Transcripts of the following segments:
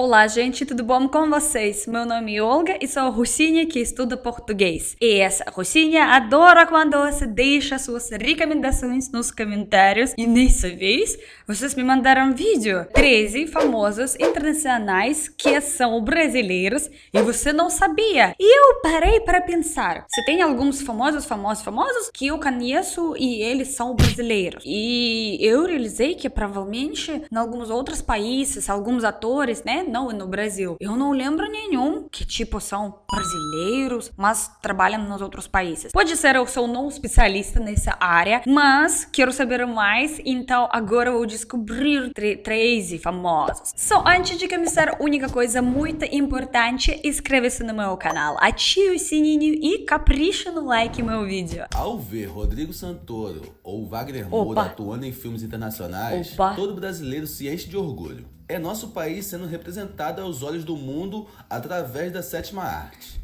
Olá, gente, tudo bom com vocês? Meu nome é Olga e sou russinha que estuda português. E essa russinha adora quando você deixa suas recomendações nos comentários. E nessa vez, vocês me mandaram um vídeo: 13 famosos internacionais que são brasileiros e você não sabia. E eu parei para pensar: se tem alguns famosos, famosos, famosos que eu conheço e eles são brasileiros. E eu realizei que provavelmente em alguns outros países, alguns atores, né? não no Brasil. Eu não lembro nenhum que, tipo, são brasileiros, mas trabalham nos outros países. Pode ser eu sou não especialista nessa área, mas quero saber mais, então agora vou descobrir 13 famosos. Só so, antes de começar, única coisa muito importante, inscreva-se no meu canal, ative o sininho e capricha no like meu vídeo. Ao ver Rodrigo Santoro ou Wagner Moura atuando em filmes internacionais, Opa. todo brasileiro se enche de orgulho é nosso país sendo representado aos olhos do mundo através da sétima arte.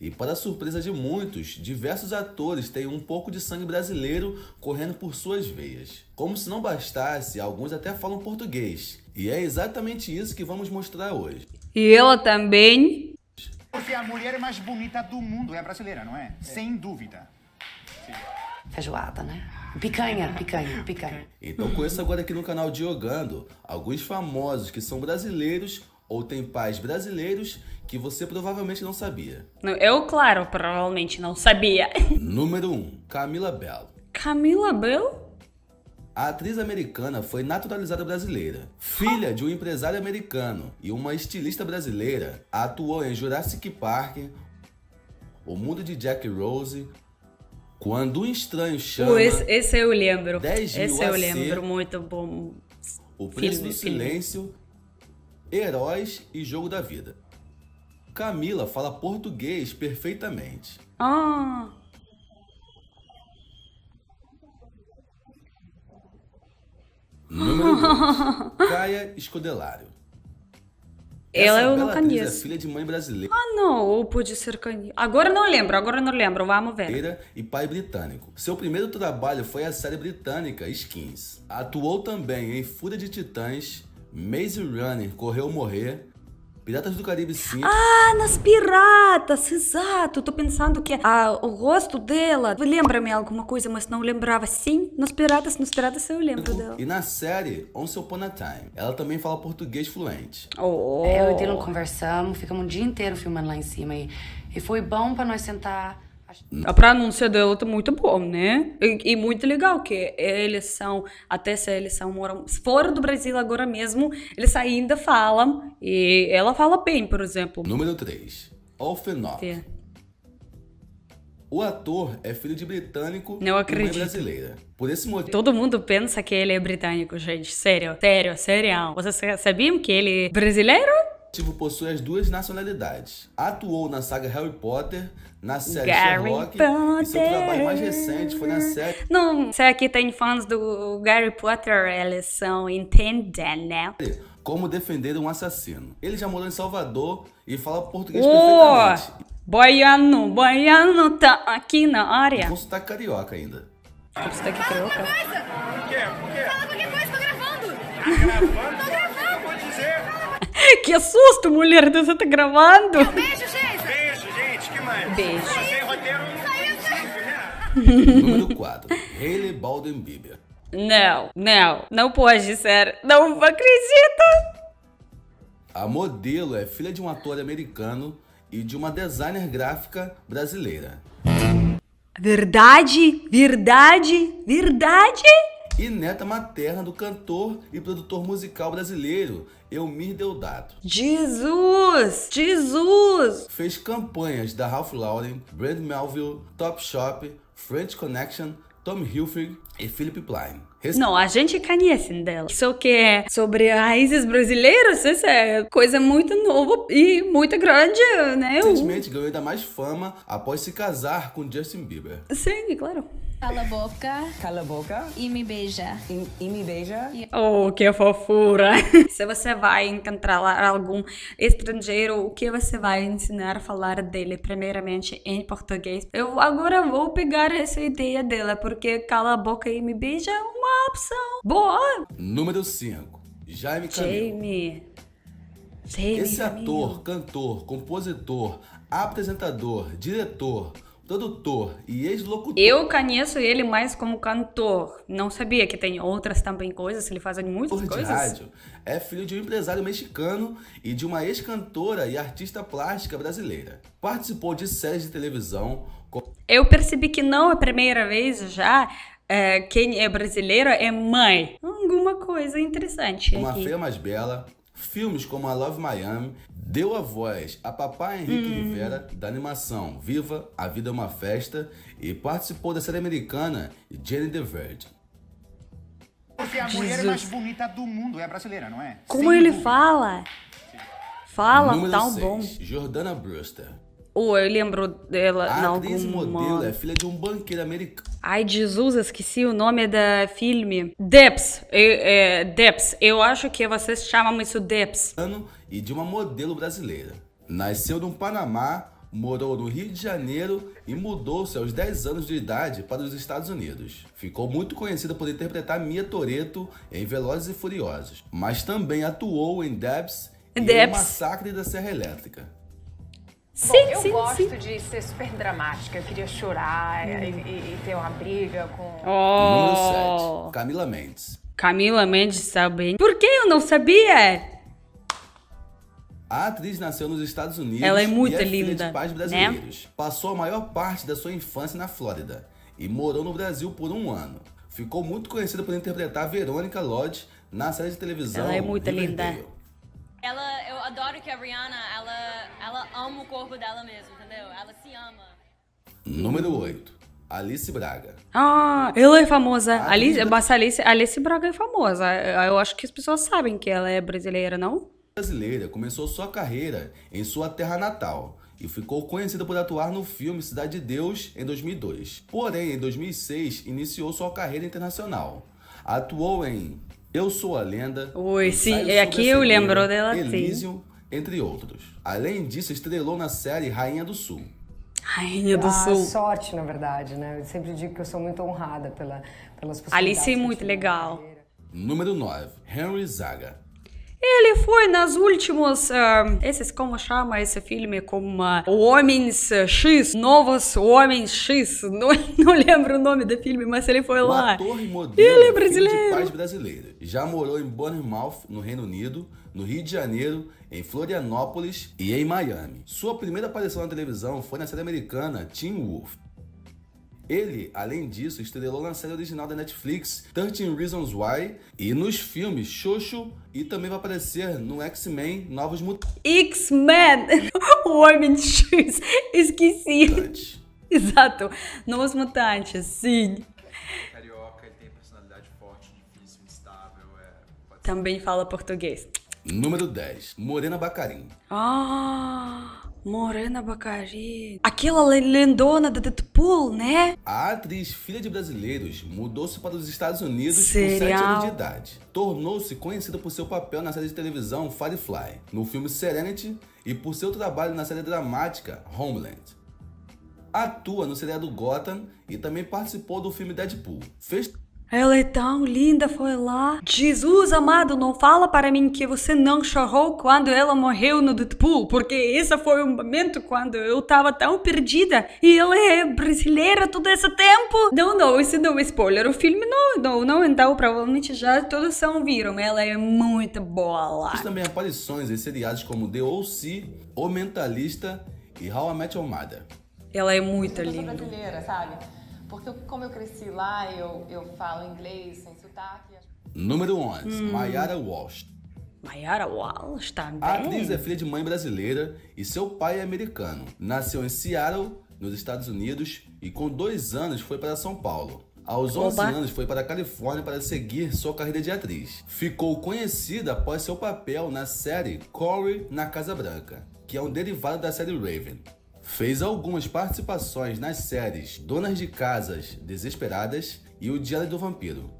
E para surpresa de muitos, diversos atores têm um pouco de sangue brasileiro correndo por suas veias. Como se não bastasse, alguns até falam português. E é exatamente isso que vamos mostrar hoje. E ela também. Você é a mulher mais bonita do mundo é brasileira, não é? é. Sem dúvida. Feijoada, né? Picanha, picanha, picanha. Então conheça agora aqui no canal Diogando alguns famosos que são brasileiros ou têm pais brasileiros que você provavelmente não sabia. Eu, claro, provavelmente não sabia. Número 1. Um, Camila Bell. Camila Bell? A atriz americana foi naturalizada brasileira. Filha de um empresário americano e uma estilista brasileira, atuou em Jurassic Park, O Mundo de Jack Rose, quando um estranho chama. Uh, esse, esse, eu lembro. 10 mil esse eu lembro, muito bom. O Preço do Silêncio, Heróis e Jogo da Vida. Camila fala português perfeitamente. Ah! Oh. Número 2. Caia Escudelário. Ela eu não É filha de mãe brasileira. Ah, não, ou pode ser canhesa. Agora não lembro, agora não lembro, vamos ver. E pai britânico. Seu primeiro trabalho foi a série britânica Skins. Atuou também em Fúria de Titãs, Maze Runner, Correu Morrer, Piratas do Caribe 5. Ah, nas piratas, exato. Tô pensando que a ah, o rosto dela lembra-me alguma coisa, mas não lembrava. Sim, nos piratas, nos piratas eu lembro dela. E na série Once Upon a Time, ela também fala português fluente. Oh. É, eu e Dylan conversamos, ficamos um dia inteiro filmando lá em cima e, e foi bom para nós sentar a pronúncia dela tá muito boa, né? E, e, muito legal que eles são, até se eles são, moram fora do Brasil agora mesmo, eles ainda falam. E ela fala bem, por exemplo. Número 3. Offenock. O ator é filho de britânico Não acredito. e brasileira. Por esse motivo. Todo mundo pensa que ele é britânico, gente. Sério, sério, sério. Vocês sabiam que ele é brasileiro? Steve tipo, possui as duas nacionalidades. Atuou na saga Harry Potter, na série Gary Sherlock, Potter. e seu trabalho mais recente foi na série... Não, será que tem fãs do Harry Potter, eles são entendendo, né? Como defender um assassino. Ele já morou em Salvador e fala português oh, perfeitamente. Boiano, baiano tá aqui na área. Com sotaque carioca ainda. Com sotaque carioca? Fala qualquer coisa! Por quê? Por quê? Fala qualquer coisa, tô gravando! Tá gravando! Que susto, mulher, você tá gravando? Um beijo, gente! Beijo, gente, que mais? Beijo. Você roteiro Número 4. Hailey Baldwin Bieber. Não, não, não pode ser. Não acredito! A modelo é filha de um ator americano e de uma designer gráfica brasileira. Verdade, verdade, verdade! e neta materna do cantor e produtor musical brasileiro, Elmir Deodato. Jesus! Jesus! Fez campanhas da Ralph Lauren, Brand Melville, Topshop, French Connection, Tom Hilfiger e Philip Plein. Não, a gente é conhece dela. Só é que é sobre raízes brasileiras, isso é coisa muito nova e muito grande, né? Recentemente ganhou ainda mais fama após se casar com Justin Bieber. Sim, claro. Cala a boca. Cala a boca. E me beija. E, e me beija. Oh, que fofura! Se você vai encontrar algum estrangeiro, o que você vai ensinar a falar dele, primeiramente em português? Eu agora vou pegar essa ideia dela, porque cala a boca e me beija é uma opção boa. Número 5. Jaime Camilo. Jamie. Jamie. Esse ator, cantor, compositor, apresentador, diretor Tradutor e ex-locutor. Eu conheço ele mais como cantor. Não sabia que tem outras também coisas, ele faz muitas Por coisas. Rádio. É filho de um empresário mexicano e de uma ex-cantora e artista plástica brasileira. Participou de séries de televisão. Com... Eu percebi que não é a primeira vez já. É, quem é brasileiro é mãe. Alguma coisa interessante. Uma aqui. feia mais bela, Filmes como I Love Miami deu a voz a papai Henrique hum. Rivera da animação Viva, A Vida é uma Festa e participou da série americana Jenny the Virgin. Você é a mulher é mais bonita do mundo, é a brasileira, não é? Como Sem ele dúvida. fala? Fala, Número tá um bom. Jordana Brewster ou oh, eu lembro dela. A ah, não, atriz alguma... modelo é filha de um banqueiro americano. Ai, Jesus, esqueci o nome da filme. Depps. É, é, Depps. Eu acho que vocês chamam isso Depps. E de uma modelo brasileira. Nasceu no Panamá, morou no Rio de Janeiro e mudou-se aos 10 anos de idade para os Estados Unidos. Ficou muito conhecida por interpretar Mia Toreto em Velozes e Furiosos, mas também atuou em Depps e Massacre da Serra Elétrica. Sim, Bom, eu gosto sim. de ser super dramática. Eu queria chorar e, hum. e, e ter uma briga com. Oh. Número 7, Camila Mendes. Camila Mendes sabe. Por que eu não sabia? A atriz nasceu nos Estados Unidos. Ela é muito e é linda. De pais né? brasileiros. Né? Passou a maior parte da sua infância na Flórida e morou no Brasil por um ano. Ficou muito conhecida por interpretar Verônica Lodge na série de televisão. Ela é muito Riverdale. linda. Ela, eu adoro que a Rihanna ama o corpo dela mesmo, entendeu? Ela se ama. Número 8. Alice Braga. Ah, ela é famosa. Alice, Basta Alice, Alice Braga é famosa. Eu acho que as pessoas sabem que ela é brasileira, não? Brasileira, começou sua carreira em sua terra natal e ficou conhecida por atuar no filme Cidade de Deus em 2002. Porém, em 2006 iniciou sua carreira internacional. Atuou em Eu Sou a Lenda. Oi, sim, é aqui eu lembro dela. Elysium, sim entre outros. Além disso, estrelou na série Rainha do Sul. Rainha do ah, Sul. sorte, na verdade, né? Eu sempre digo que eu sou muito honrada pela, pelas possibilidades. Alice é muito legal. Número 9, Henry Zaga. Ele foi nas últimas, uh, esses como chama esse filme, como uh, Homens X, Novos Homens X, não, não lembro o nome do filme, mas ele foi lá. ele é brasileiro. de Já morou em Bournemouth, no Reino Unido, no Rio de Janeiro, em Florianópolis e em Miami. Sua primeira aparição na televisão foi na série americana Teen Wolf. Ele, além disso, estrelou na série original da Netflix, 13 Reasons Why, e nos filmes Xoxo e também vai aparecer no X-Men Novos Mutantes. X-Men! o Homem de X, esqueci. Mutantes. Exato, Novos Mutantes, sim. Carioca, ele tem personalidade forte, difícil, instável. É... Também fala português. Número 10, Morena Bacarim. Ah! Morana Bacari. Aquela lendona do Deadpool, né? A atriz, filha de brasileiros, mudou-se para os Estados Unidos Serial? com 7 anos de idade. Tornou-se conhecida por seu papel na série de televisão Firefly, no filme Serenity e por seu trabalho na série dramática Homeland. Atua no seriado Gotham e também participou do filme Deadpool. Fez ela é tão linda, foi lá. Jesus amado, não fala para mim que você não chorou quando ela morreu no Deadpool, porque esse foi um momento quando eu tava tão perdida. E ela é brasileira todo esse tempo. Não, não, isso não é spoiler. O filme não, não, não. Então, provavelmente já todos são viram. Ela é muito boa lá. também aparições em seriados como The O.C., O Mentalista e How I Met Your Mother. Ela é muito linda. É brasileira, sabe? Porque como eu cresci lá, eu, eu falo inglês sem sotaque. Número 11, hum. Mayara Walsh. Mayara Walsh, tá bem. A atriz é filha de mãe brasileira e seu pai é americano. Nasceu em Seattle, nos Estados Unidos, e com dois anos foi para São Paulo. Aos Opa. 11 anos foi para a Califórnia para seguir sua carreira de atriz. Ficou conhecida após seu papel na série Corey na Casa Branca, que é um derivado da série Raven. Fez algumas participações nas séries Donas de Casas Desesperadas e O Diário do Vampiro.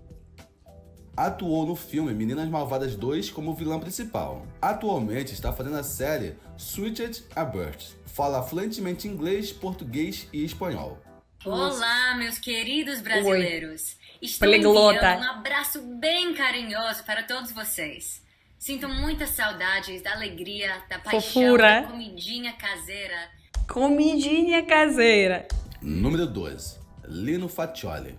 Atuou no filme Meninas Malvadas 2 como vilã principal. Atualmente está fazendo a série Switched a Birth. Fala fluentemente inglês, português e espanhol. Olá, meus queridos brasileiros. Oi. Estou Poliglota. enviando um abraço bem carinhoso para todos vocês. Sinto muitas saudades da alegria, da paixão, Fofura. da comidinha caseira, Comidinha caseira. Número 2. Lino Faccioli.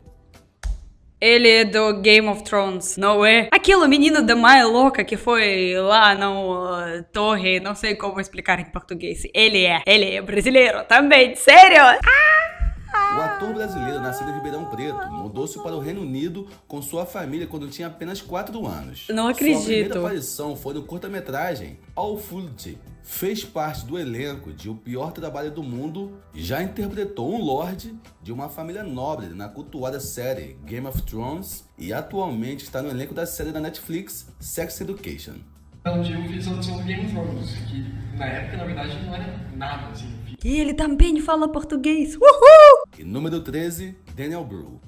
Ele é do Game of Thrones, não é? Aquilo menino da Maia Louca que foi lá na uh, torre, não sei como explicar em português. Ele é, ele é brasileiro também, sério? Ah! O ator brasileiro, nascido em Ribeirão Preto, mudou-se para o Reino Unido com sua família quando tinha apenas 4 anos. Não acredito. Sua primeira aparição foi no curta-metragem All Food, fez parte do elenco de O Pior Trabalho do Mundo e já interpretou um lorde de uma família nobre na cultuada série Game of Thrones e atualmente está no elenco da série da Netflix Sex Education. Um dia eu fiz audição do Game of Thrones, que na época, na verdade, não era nada assim. E ele também fala português, uhul! E número 13, Daniel Bru.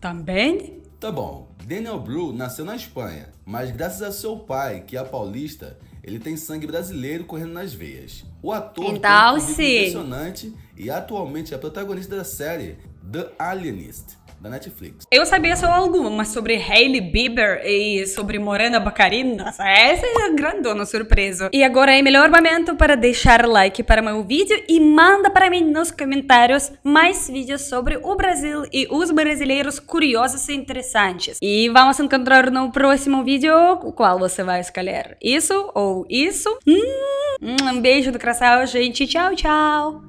Também? Tá bom, Daniel Bru nasceu na Espanha, mas graças a seu pai, que é paulista, ele tem sangue brasileiro correndo nas veias. O ator então, é impressionante e atualmente é protagonista da série The Alienist, da Netflix. Eu sabia só algumas sobre Hailey Bieber e sobre Morena Bacarina. essa é a grandona surpresa. E agora é o melhor momento para deixar like para meu vídeo e manda para mim nos comentários mais vídeos sobre o Brasil e os brasileiros curiosos e interessantes. E vamos encontrar no próximo vídeo qual você vai escolher. Isso ou isso? Hum, um beijo do coração, gente. Tchau, tchau.